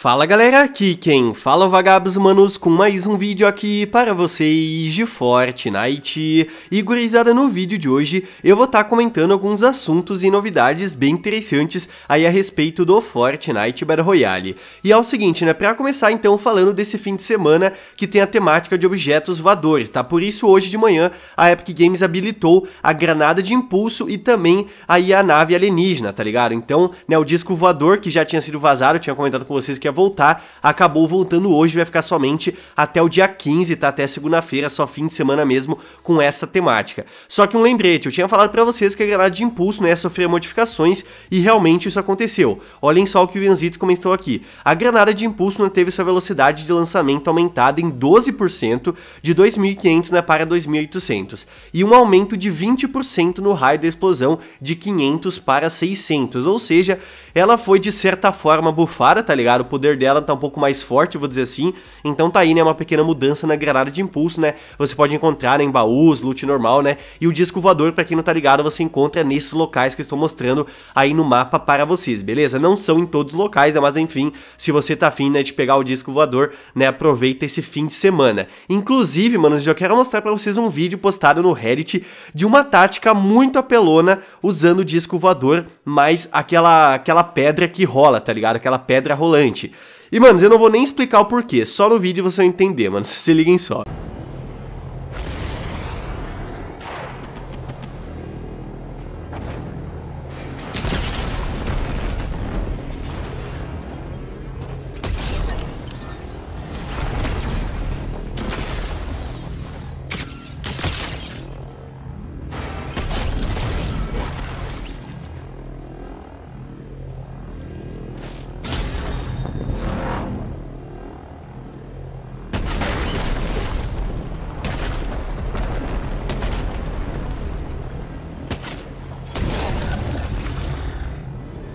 Fala galera, aqui quem fala é Vagabos Manos com mais um vídeo aqui para vocês de Fortnite. E gurizada, no vídeo de hoje eu vou estar tá comentando alguns assuntos e novidades bem interessantes aí a respeito do Fortnite Battle Royale. E é o seguinte, né, para começar então falando desse fim de semana que tem a temática de objetos voadores, tá? Por isso hoje de manhã a Epic Games habilitou a granada de impulso e também aí a nave alienígena, tá ligado? Então, né, o disco voador que já tinha sido vazado, eu tinha comentado com vocês que voltar, acabou voltando hoje, vai ficar somente até o dia 15, tá? Até segunda-feira, só fim de semana mesmo com essa temática. Só que um lembrete, eu tinha falado para vocês que a granada de impulso né, ia sofrer modificações e realmente isso aconteceu. Olhem só o que o Ianzitz comentou aqui. A granada de impulso não teve sua velocidade de lançamento aumentada em 12% de 2.500 né, para 2.800 e um aumento de 20% no raio da explosão de 500 para 600, ou seja, ela foi de certa forma bufada, tá ligado? poder dela tá um pouco mais forte, vou dizer assim. Então tá aí, né? Uma pequena mudança na granada de impulso, né? Você pode encontrar né, em baús, loot normal, né? E o disco voador, pra quem não tá ligado, você encontra nesses locais que eu estou mostrando aí no mapa para vocês, beleza? Não são em todos os locais, né? Mas enfim, se você tá afim né, de pegar o disco voador, né? Aproveita esse fim de semana. Inclusive, manos, eu quero mostrar pra vocês um vídeo postado no Reddit de uma tática muito apelona usando o disco voador, mas aquela, aquela pedra que rola, tá ligado? Aquela pedra rolante. E, mano, eu não vou nem explicar o porquê, só no vídeo você vai entender, mano. Se liguem só.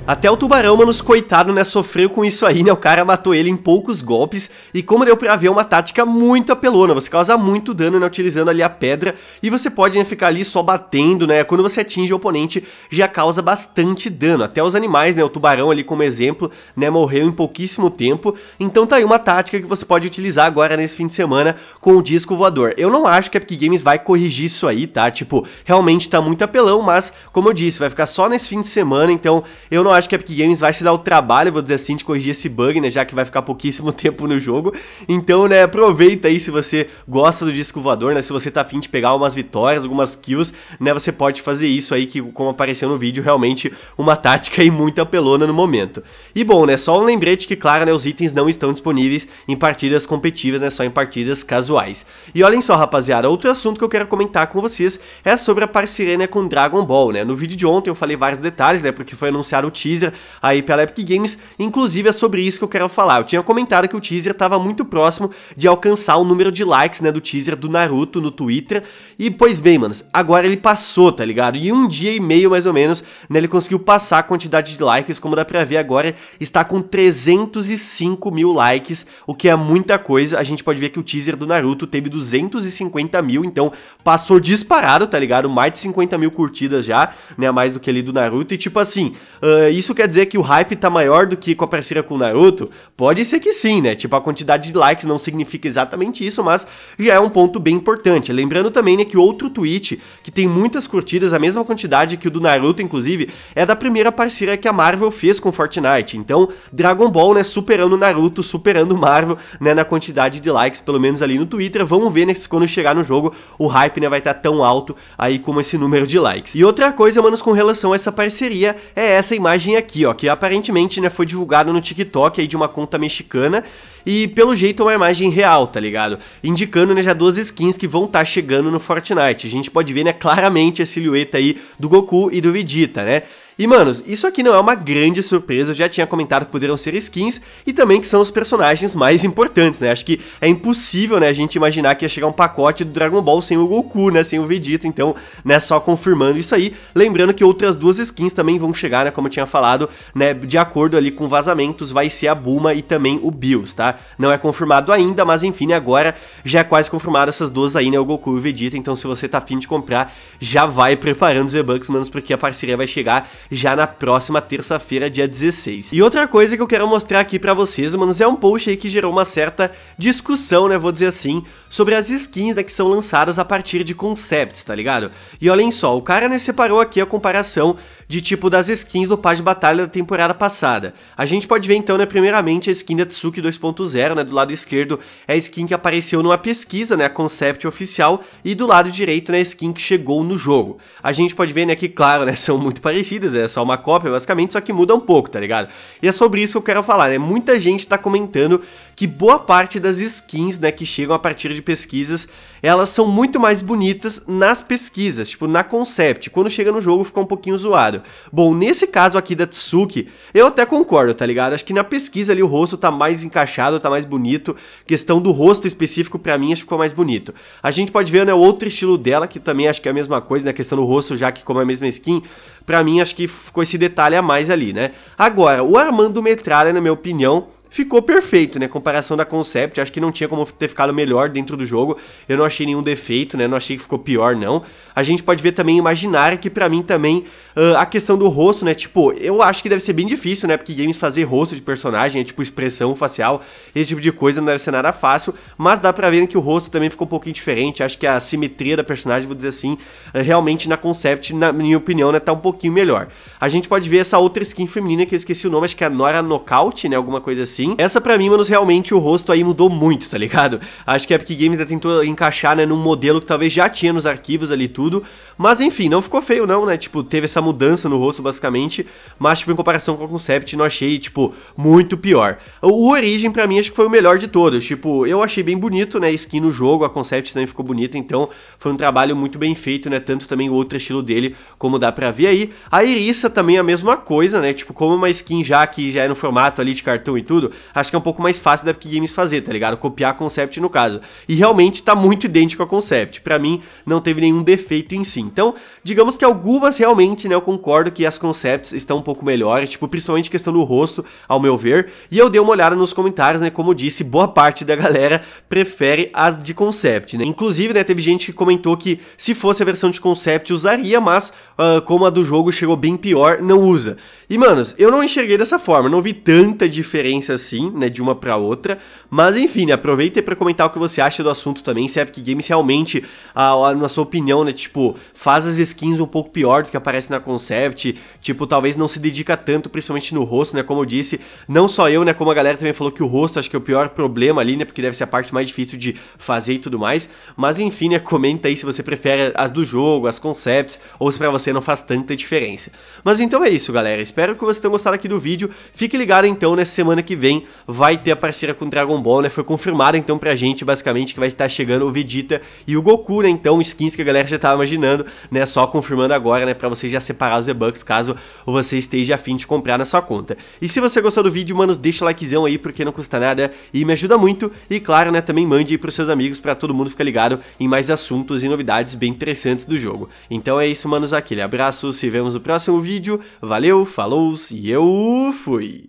Até o tubarão, mano, coitado, né, sofreu com isso aí, né, o cara matou ele em poucos golpes, e como deu pra ver, é uma tática muito apelona, você causa muito dano, né, utilizando ali a pedra, e você pode, né, ficar ali só batendo, né, quando você atinge o oponente, já causa bastante dano, até os animais, né, o tubarão ali como exemplo, né, morreu em pouquíssimo tempo, então tá aí uma tática que você pode utilizar agora nesse fim de semana com o disco voador. Eu não acho que a Epic Games vai corrigir isso aí, tá, tipo, realmente tá muito apelão, mas, como eu disse, vai ficar só nesse fim de semana, então eu não acho que a Epic Games vai se dar o trabalho, vou dizer assim, de corrigir esse bug, né? Já que vai ficar pouquíssimo tempo no jogo. Então, né, aproveita aí se você gosta do disco voador, né? Se você tá afim de pegar umas vitórias, algumas kills, né? Você pode fazer isso aí, que como apareceu no vídeo, realmente uma tática e muito apelona no momento. E bom, né? Só um lembrete que, claro, né, os itens não estão disponíveis em partidas competitivas, né? Só em partidas casuais. E olhem só, rapaziada, outro assunto que eu quero comentar com vocês é sobre a parceria né, com Dragon Ball, né? No vídeo de ontem eu falei vários detalhes, né? Porque foi anunciado o time teaser aí pela Epic Games. Inclusive é sobre isso que eu quero falar. Eu tinha comentado que o teaser estava muito próximo de alcançar o número de likes, né, do teaser do Naruto no Twitter. E pois bem, manos, agora ele passou, tá ligado? E um dia e meio mais ou menos, né, ele conseguiu passar a quantidade de likes, como dá pra ver agora, está com 305 mil likes, o que é muita coisa. A gente pode ver que o teaser do Naruto teve 250 mil, então passou disparado, tá ligado? Mais de 50 mil curtidas já, né, mais do que ali do Naruto. E tipo assim, uh, isso quer dizer que o hype tá maior do que com a parceria com o Naruto? Pode ser que sim, né? Tipo, a quantidade de likes não significa exatamente isso, mas já é um ponto bem importante. Lembrando também, né, que outro tweet que tem muitas curtidas, a mesma quantidade que o do Naruto, inclusive, é da primeira parceria que a Marvel fez com Fortnite. Então, Dragon Ball, né, superando Naruto, superando Marvel, né, na quantidade de likes, pelo menos ali no Twitter. Vamos ver, né, se quando chegar no jogo, o hype, né, vai estar tá tão alto aí como esse número de likes. E outra coisa, manos, com relação a essa parceria, é essa imagem imagem aqui, ó, que aparentemente, né, foi divulgado no TikTok aí de uma conta mexicana e pelo jeito é uma imagem real, tá ligado? Indicando, né, já duas skins que vão estar tá chegando no Fortnite. A gente pode ver, né, claramente a silhueta aí do Goku e do Vegeta, né? E, manos, isso aqui não é uma grande surpresa, eu já tinha comentado que poderiam ser skins e também que são os personagens mais importantes, né? Acho que é impossível, né, a gente imaginar que ia chegar um pacote do Dragon Ball sem o Goku, né, sem o Vegeta, então, né, só confirmando isso aí. Lembrando que outras duas skins também vão chegar, né, como eu tinha falado, né, de acordo ali com vazamentos, vai ser a Buma e também o Bills, tá? Não é confirmado ainda, mas enfim, né, agora já é quase confirmado essas duas aí, né, o Goku e o Vegeta, então se você tá afim de comprar, já vai preparando os V-Bucks, manos, porque a parceria vai chegar já na próxima terça-feira, dia 16. E outra coisa que eu quero mostrar aqui para vocês, mano, é um post aí que gerou uma certa discussão, né, vou dizer assim, sobre as skins né, que são lançadas a partir de concepts, tá ligado? E olhem só, o cara né, separou aqui a comparação de tipo das skins do Paz de Batalha da temporada passada. A gente pode ver então, né, primeiramente a skin da Tsuki 2.0, né, do lado esquerdo é a skin que apareceu numa pesquisa, né, a concept oficial, e do lado direito, né, a skin que chegou no jogo. A gente pode ver, né, que claro, né, são muito parecidas, é só uma cópia basicamente, só que muda um pouco, tá ligado? E é sobre isso que eu quero falar, né, muita gente tá comentando que boa parte das skins, né, que chegam a partir de pesquisas, elas são muito mais bonitas nas pesquisas, tipo na concept. Quando chega no jogo fica um pouquinho zoado. Bom, nesse caso aqui da Tsuki, eu até concordo, tá ligado? Acho que na pesquisa ali o rosto tá mais encaixado, tá mais bonito. Questão do rosto específico para mim acho que ficou mais bonito. A gente pode ver, né, o outro estilo dela, que também acho que é a mesma coisa, né, questão do rosto, já que como é a mesma skin, para mim acho que ficou esse detalhe a mais ali, né? Agora, o Armando Metralha, na minha opinião, ficou perfeito, né? Comparação da concept, acho que não tinha como ter ficado melhor dentro do jogo. Eu não achei nenhum defeito, né? Não achei que ficou pior, não. A gente pode ver também imaginar que para mim também uh, a questão do rosto, né? Tipo, eu acho que deve ser bem difícil, né? Porque games fazer rosto de personagem, é, tipo expressão facial, esse tipo de coisa não deve ser nada fácil. Mas dá pra ver que o rosto também ficou um pouquinho diferente. Acho que a simetria da personagem, vou dizer assim, realmente na concept, na minha opinião, né? Tá um pouquinho melhor. A gente pode ver essa outra skin feminina que eu esqueci o nome, acho que é a Nora Knockout, né? Alguma coisa assim assim. Essa pra mim, mano, realmente o rosto aí mudou muito, tá ligado? Acho que a Epic Games ainda tentou encaixar, né, num modelo que talvez já tinha nos arquivos ali tudo, mas enfim, não ficou feio não, né, tipo, teve essa mudança no rosto basicamente, mas tipo, em comparação com o concept, não achei, tipo, muito pior. O Origem pra mim acho que foi o melhor de todos, tipo, eu achei bem bonito, né, skin no jogo, a concept também ficou bonita, então foi um trabalho muito bem feito, né, tanto também o outro estilo dele, como dá pra ver aí. A Irissa também é a mesma coisa, né, tipo, como uma skin já que já é no formato ali de cartão e tudo, acho que é um pouco mais fácil da Epic Games fazer, tá ligado? Copiar a Concept no caso. E realmente tá muito idêntico a Concept. Para mim, não teve nenhum defeito em si. Então, digamos que algumas realmente, né, eu concordo que as Concepts estão um pouco melhores, tipo, principalmente questão do rosto, ao meu ver. E eu dei uma olhada nos comentários, né, como disse, boa parte da galera prefere as de Concept, né? Inclusive, né, teve gente que comentou que se fosse a versão de Concept usaria, mas uh, como a do jogo chegou bem pior, não usa. E, manos, eu não enxerguei dessa forma, não vi tanta diferença assim, né, de uma para outra. Mas enfim, né, aproveita para comentar o que você acha do assunto também, se é Epic Games realmente, a, a, na sua opinião, né, tipo, faz as skins um pouco pior do que aparece na concept, tipo, talvez não se dedica tanto, principalmente no rosto, né, como eu disse, não só eu, né, como a galera também falou que o rosto acho que é o pior problema ali, né, porque deve ser a parte mais difícil de fazer e tudo mais. Mas enfim, né, comenta aí se você prefere as do jogo, as concepts, ou se para você não faz tanta diferença. Mas então é isso, galera. Espero que vocês tenham gostado aqui do vídeo. Fique ligado então nessa semana que vem vai ter a parceria com Dragon Ball, né? Foi confirmado então pra gente, basicamente, que vai estar chegando o Vegeta e o Goku, né? Então, skins que a galera já tava imaginando, né? Só confirmando agora, né? Pra você já separar os e-bucks, caso você esteja afim de comprar na sua conta. E se você gostou do vídeo, mano, deixa o likezão aí, porque não custa nada e me ajuda muito. E claro, né? Também mande aí pros seus amigos pra todo mundo ficar ligado em mais assuntos e novidades bem interessantes do jogo. Então é isso, manos. Aquele abraço, se vemos no próximo vídeo. Valeu, falou e eu fui!